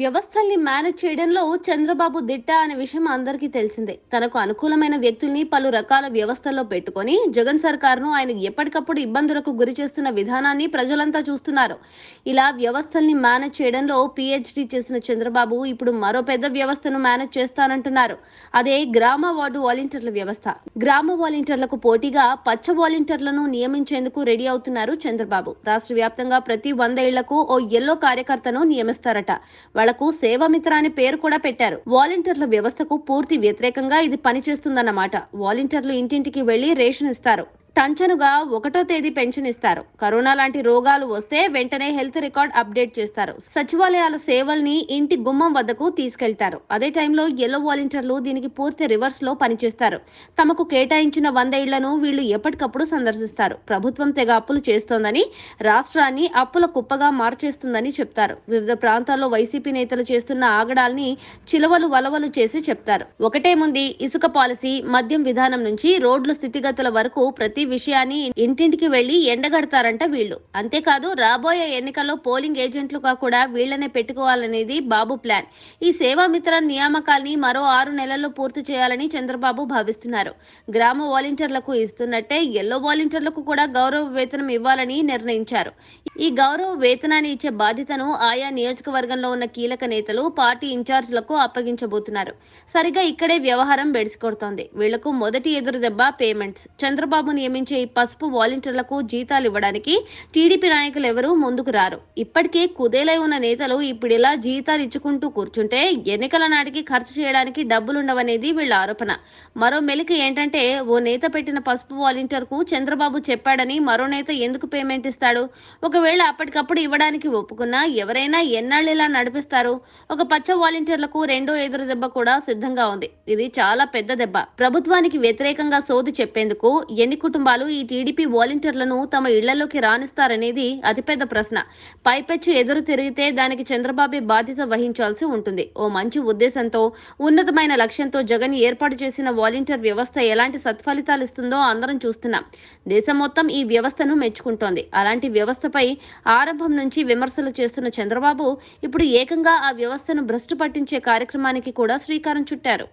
వ్యవస్థల్ని మేనేజ్ చేయడంలో చంద్రబాబు దిట్ట అనే విషయం అందరికీ తెలిసిందే తనకు అనుకూలమైన వ్యక్తుల్ని పలు రకాల వ్యవస్థల్లో పెట్టుకొని జగన్ సర్కార్ను ఆయన ఎప్పటికప్పుడు ఇబ్బందులకు గురి చేస్తున్న విధానాన్ని ప్రజలంతా చూస్తున్నారు ఇలా వ్యవస్థల్ని మేనేజ్ చేయడంలో పీహెచ్డీ చేసిన చంద్రబాబు ఇప్పుడు మరో పెద్ద వ్యవస్థను మేనేజ్ చేస్తానంటున్నారు అదే గ్రామ వార్డు వాలంటీర్ల వ్యవస్థ గ్రామ వాలంటీర్లకు పోటీగా పచ్చ వాలంటీర్లను నియమించేందుకు రెడీ అవుతున్నారు చంద్రబాబు రాష్ట్ర వ్యాప్తంగా ప్రతి వంద ఇళ్లకు ఓ ఎల్లో కార్యకర్తను నియమిస్తారట వాళ్ళ వాళ్లకు సేవామిత్ర అనే పేరు కూడా పెట్టారు వాలంటీర్ల వ్యవస్థకు పూర్తి వ్యతిరేకంగా ఇది పనిచేస్తుందన్నమాట వాలంటీర్లు ఇంటింటికి వెళ్లి రేషన్ ఇస్తారు తంచనుగా ఒకటో తేదీ పెన్షన్ ఇస్తారు కరోనా లాంటి రోగాలు వస్తే వెంటనే హెల్త్ రికార్డ్ అప్డేట్ చేస్తారు సచివాలయాల సేవల్ని ఇంటి గుమ్మం వద్దకు తీసుకెళ్తారు అదే టైంలో ఎల్లో వాలంటీర్లు దీనికి పూర్తి రివర్స్ లో పనిచేస్తారు తమకు కేటాయించిన వంద ఇళ్లను వీళ్లు ఎప్పటికప్పుడు సందర్శిస్తారు ప్రభుత్వం తెగ అప్పులు చేస్తోందని రాష్ట్రాన్ని అప్పుల కుప్పగా మార్చేస్తుందని చెప్తారు వివిధ ప్రాంతాల్లో వైసీపీ నేతలు చేస్తున్న ఆగడాల్ని చిలవలు వలవలు చేసి చెప్తారు ఒకటే ముందు ఇసుక పాలసీ మద్యం విధానం నుంచి రోడ్లు స్థితిగతుల వరకు ప్రతి విషయాన్ని ఇంటింటికి వెళ్లి ఎండగడతారంట వీళ్ళు అంతేకాదు రాబోయే ఎన్నికల్లో పోలింగ్ ఏజెంట్లుగా కూడా వీళ్లనే పెట్టుకోవాలనేది బాబు ప్లాన్ ఈ సేవామిత్ర నియామకాల్ని మరో ఆరు నెలల్లో పూర్తి చేయాలని చంద్రబాబు భావిస్తున్నారు గ్రామ వాలంటీర్లకు ఇస్తున్నట్టే ఎల్లో వాలంటీర్లకు కూడా గౌరవ వేతనం ఇవ్వాలని నిర్ణయించారు ఈ గౌరవ వేతనాన్ని ఇచ్చే బాధ్యతను ఆయా నియోజకవర్గంలో ఉన్న కీలక నేతలు పార్టీ ఇన్ఛార్జ్లకు అప్పగించబోతున్నారు సరిగా ఇక్కడే వ్యవహారం బెడిసికొడుతోంది వీళ్లకు మొదటి ఎదురుదెబ్బ పేమెంట్స్ చంద్రబాబు నియమించిన నియమించే ఈ పసుపు వాలంటీర్లకు జీతాలు ఇవ్వడానికి టీడీపీ నాయకులు ఎవరూ ముందుకు రారు ఇప్పటికే కుదేలై ఉన్న నేతలు ఇప్పుడు ఇలా జీతాలు ఇచ్చుకుంటూ కూర్చుంటే ఎన్నికల నాటికి ఖర్చు చేయడానికి డబ్బులుండవనేది వీళ్ళ ఆరోపణ మరో మెలిక ఏంటంటే ఓ నేత పెట్టిన పసుపు వాలంటీర్కు చంద్రబాబు చెప్పాడని మరో నేత ఎందుకు పేమెంట్ ఇస్తాడు ఒకవేళ అప్పటికప్పుడు ఇవ్వడానికి ఒప్పుకున్నా ఎవరైనా ఎన్నాళ్ళు ఇలా నడిపిస్తారు ఒక పచ్చ వాలంటీర్లకు రెండో ఎదురు దెబ్బ కూడా సిద్ధంగా ఉంది ఇది చాలా పెద్ద దెబ్బ ప్రభుత్వానికి వ్యతిరేకంగా సోది చెప్పేందుకు ఎన్ని కుటుంబ కుటుంబాలు ఈ టీడీపీ వాలంటీర్లను తమ ఇళ్లలోకి రాణిస్తారనేది అతిపెద్ద ప్రశ్న పైపెచ్చు ఎదురు తిరిగితే దానికి చంద్రబాబే బాధ్యత వహించాల్సి ఉంటుంది ఓ మంచి ఉద్దేశంతో ఉన్నతమైన లక్ష్యంతో జగన్ ఏర్పాటు చేసిన వాలంటీర్ వ్యవస్థ ఎలాంటి సత్ఫలితాలు ఇస్తుందో అందరం చూస్తున్నాం దేశం మొత్తం ఈ వ్యవస్థను మెచ్చుకుంటోంది అలాంటి వ్యవస్థపై ఆరంభం నుంచి విమర్శలు చేస్తున్న చంద్రబాబు ఇప్పుడు ఏకంగా ఆ వ్యవస్థను భ్రష్టు పట్టించే కార్యక్రమానికి కూడా శ్రీకారం చుట్టారు